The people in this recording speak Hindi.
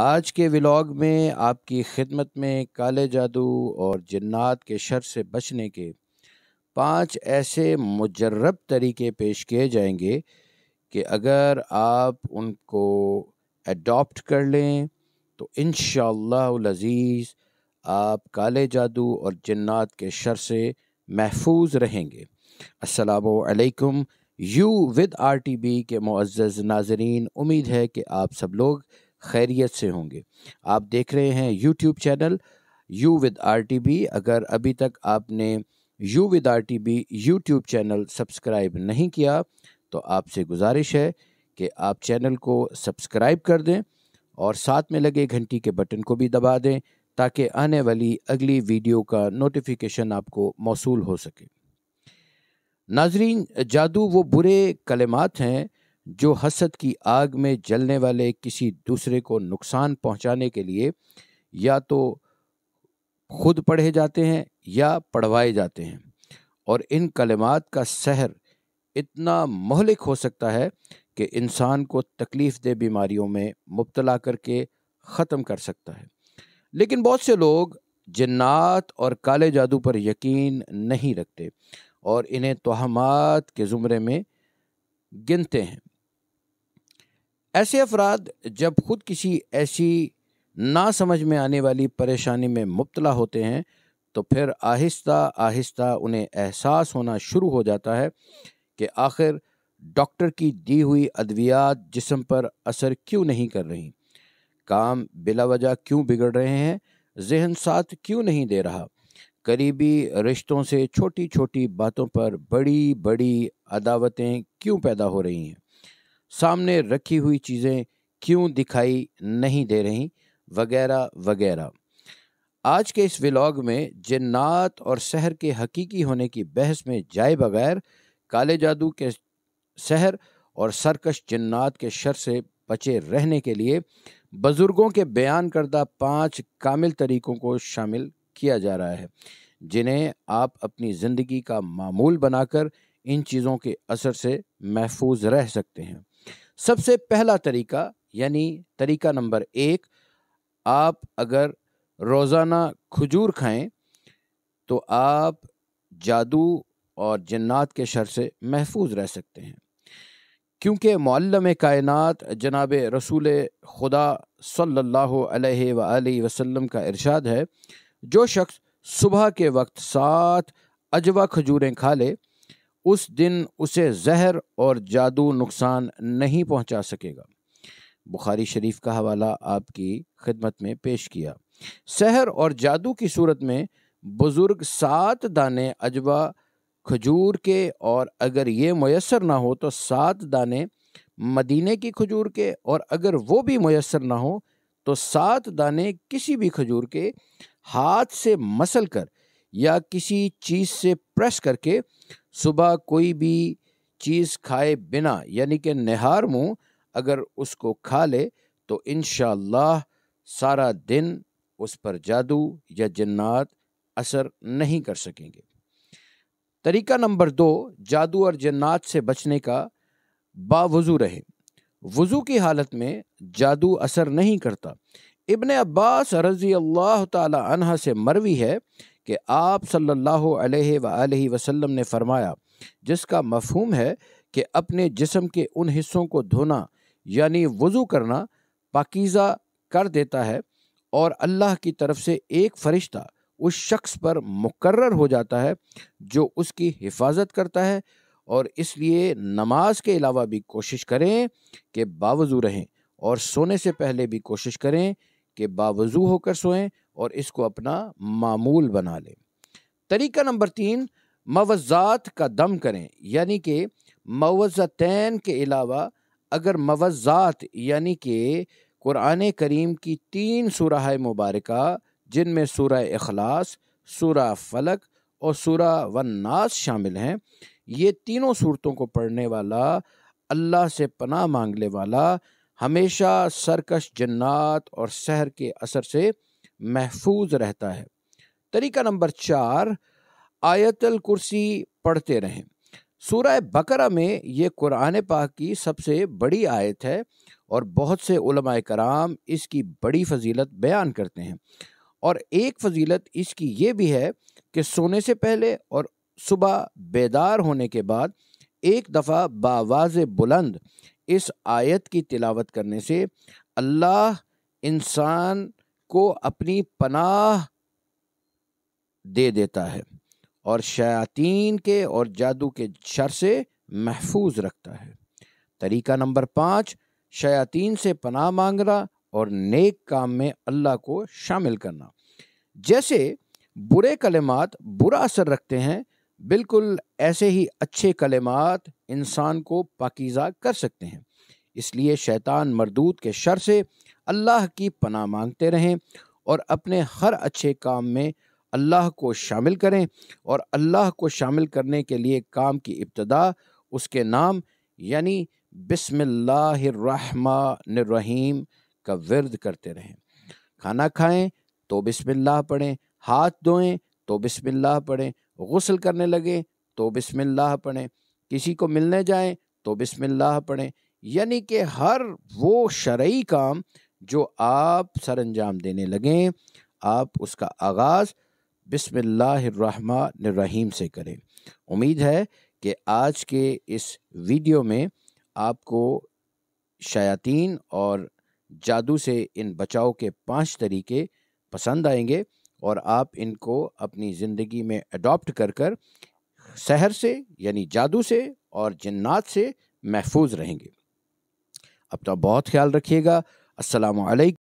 आज के व्लॉग में आपकी खिदमत में काले जादू और जन्नात के शर से बचने के पांच ऐसे मुजरब तरीके पेश किए जाएंगे कि अगर आप उनको एडॉप्ट कर लें तो इन शजीज आप काले जादू और जन्नात के शर से महफूज रहेंगे असलकम you with R T B के मुआज़ नाजरीन उम्मीद है कि आप सब लोग खैरियत से होंगे आप देख रहे हैं YouTube channel you with R T B अगर अभी तक आपने you with R T B YouTube channel subscribe नहीं किया तो आपसे गुजारिश है कि आप चैनल को सब्सक्राइब कर दें और साथ में लगे घंटी के बटन को भी दबा दें ताकि आने वाली अगली वीडियो का नोटिफिकेशन आपको मौसू हो सके नाजरीन जादू वो बुरे कलेमात हैं जो हसद की आग में जलने वाले किसी दूसरे को नुकसान पहुंचाने के लिए या तो खुद पढ़े जाते हैं या पढ़वाए जाते हैं और इन कलमात का सहर इतना मोहलिक हो सकता है कि इंसान को तकलीफ़ दे बीमारियों में मुबतला करके ख़त्म कर सकता है लेकिन बहुत से लोग जन्नात और काले जादू पर यकीन नहीं रखते और इन्हें तोहमात के ज़ुमरे में गिनते हैं ऐसे अफराद जब खुद किसी ऐसी ना समझ में आने वाली परेशानी में मुबतला होते हैं तो फिर आहिस्ता आहिस्ता उन्हें एहसास होना शुरू हो जाता है कि आखिर डॉक्टर की दी हुई अद्वियात जिसम पर असर क्यों नहीं कर रही काम बिला वजह क्यों बिगड़ रहे हैं जहन साथ क्यों नहीं दे रहा करीबी रिश्तों से छोटी छोटी बातों पर बड़ी बड़ी अदावतें क्यों पैदा हो रही हैं सामने रखी हुई चीज़ें क्यों दिखाई नहीं दे रही वगैरह वगैरह आज के इस व्लॉग में जन्नात और शहर के हकीकी होने की बहस में जाए बगैर काले जादू के शहर और सरकश जन्नात के शर से बचे रहने के लिए बुज़ुर्गों के बयान करदा पांच कामिल तरीक़ों को शामिल किया जा रहा है जिन्हें आप अपनी ज़िंदगी का मामूल बनाकर इन चीज़ों के असर से महफूज रह सकते हैं सबसे पहला तरीका यानी तरीका नंबर एक आप अगर रोज़ाना खजूर खाएं तो आप जादू और जन्नात के शर से महफूज रह सकते हैं क्योंकि मल्लम कायनात जनाब रसूल खुदा सल्लल्लाहु अलैहि सल्ला वसल्लम का इरशाद है जो शख्स सुबह के वक्त सात अजवा खजूरें खा ले उस दिन उसे जहर और जादू नुकसान नहीं पहुंचा सकेगा बुखारी शरीफ का हवाला आपकी खिदमत में पेश किया सहर और जादू की सूरत में बुज़ुर्ग सात दाने अजवा खजूर के और अगर ये मैसर ना हो तो सात दाने मदीने की खजूर के और अगर वो भी मैसर ना हो तो सात दाने किसी भी खजूर के हाथ से मसल कर या किसी चीज़ से प्रेस करके सुबह कोई भी चीज़ खाए बिना यानी कि नहार मुँह अगर उसको खा ले तो इन सारा दिन उस पर जादू या जन्नात असर नहीं कर सकेंगे तरीका नंबर दो जादू और जन्नात से बचने का बावजू रहे वज़ू की हालत में जादू असर नहीं करता इबन अब्बास रजी अल्लाह तन से मरवी है कि आप सल्लल्लाहु अलैहि सल्ला वसल्लम ने फरमाया जिसका मफहूम है कि अपने जिसम के उन हिस्सों को धोना यानी वज़ू करना पाकिज़ा कर देता है और अल्लाह की तरफ से एक फ़रिश्ता उस शख्स पर मुकर्र हो जाता है जो उसकी हिफाजत करता है और इसलिए नमाज के अलावा भी कोशिश करें कि बावजू रहें और सोने से पहले भी कोशिश करें कि बावजू होकर सोएं और इसको अपना मामूल बना लें तरीका नंबर तीन मवज़ात का दम करें यानी कि मवज़तैन के अलावा अगर मवज़ात यानी कि क़ुरान करीम की तीन सुरह मुबारक जिनमें सूर अखलास सुरह फलक और सूर वन्नास शामिल हैं ये तीनों सूरतों को पढ़ने वाला अल्लाह से पनाह मांगने वाला हमेशा सरकश जन्नात और शहर के असर से महफूज रहता है तरीका नंबर चार आयतल कुर्सी पढ़ते रहें सूरह बकरा में ये कुरान पाक की सबसे बड़ी आयत है और बहुत से कराम इसकी बड़ी फजीलत बयान करते हैं और एक फजीलत इसकी ये भी है कि सोने से पहले और सुबह बेदार होने के बाद एक दफ़ा बावाज बुलंद इस आयत की तिलावत करने से अल्लाह इंसान को अपनी पनाह दे देता है और शयातीन के और जादू के शर से महफूज रखता है तरीका नंबर पाँच शयातीन से पनाह मांगना और नेक काम में अल्लाह को शामिल करना जैसे बुरे कलेमात बुरा असर रखते हैं बिल्कुल ऐसे ही अच्छे कलेमात इंसान को पाकिज़ा कर सकते हैं इसलिए शैतान मरदूत के शर से अल्लाह की पनाह मांगते रहें और अपने हर अच्छे काम में अल्लाह को शामिल करें और अल्लाह को शामिल करने के लिए काम की इब्तदा उसके नाम यानी बिसमीम का वर्द करते रहें खाना खाएं तो बिस्मिल्लाह पढ़ें हाथ धोएं तो बिस्मिल्लाह पढ़ें गसल करने लगें तो बिस्मिल्लाह पढ़ें किसी को मिलने जाएं तो बिस्मिल्लाह पढ़ें यानी कि हर वो शरय काम जो आप सर अंजाम देने लगें आप उसका आगाज़ बिसमीम से करें उम्मीद है कि आज के इस वीडियो में आपको शयातीन और जादू से इन बचाव के पांच तरीके पसंद आएंगे और आप इनको अपनी ज़िंदगी में अडॉप्ट कर कर शहर से यानी जादू से और जन्नात से महफूज रहेंगे अब तो बहुत ख्याल रखिएगा السلام عليكم